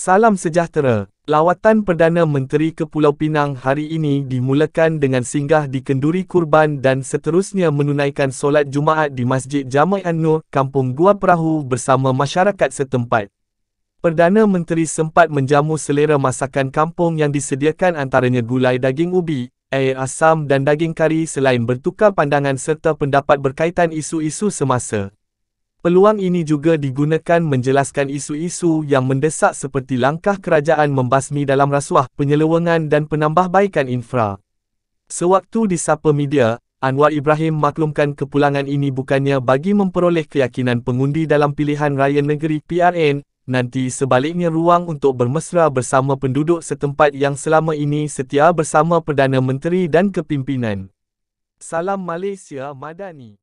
Salam sejahtera. Lawatan Perdana Menteri ke Pulau Pinang hari ini dimulakan dengan singgah di Kenduri Kurban dan seterusnya menunaikan solat Jumaat di Masjid Jama'i An-Nur, Kampung Gua Perahu bersama masyarakat setempat. Perdana Menteri sempat menjamu selera masakan kampung yang disediakan antaranya gulai daging ubi, air asam dan daging kari selain bertukar pandangan serta pendapat berkaitan isu-isu semasa. Peluang ini juga digunakan menjelaskan isu-isu yang mendesak seperti langkah kerajaan membasmi dalam rasuah, penyelewengan dan penambahbaikan infra. Sewaktu sapa media, Anwar Ibrahim maklumkan kepulangan ini bukannya bagi memperoleh keyakinan pengundi dalam pilihan raya negeri PRN, nanti sebaliknya ruang untuk bermesra bersama penduduk setempat yang selama ini setia bersama Perdana Menteri dan kepimpinan. Salam Malaysia Madani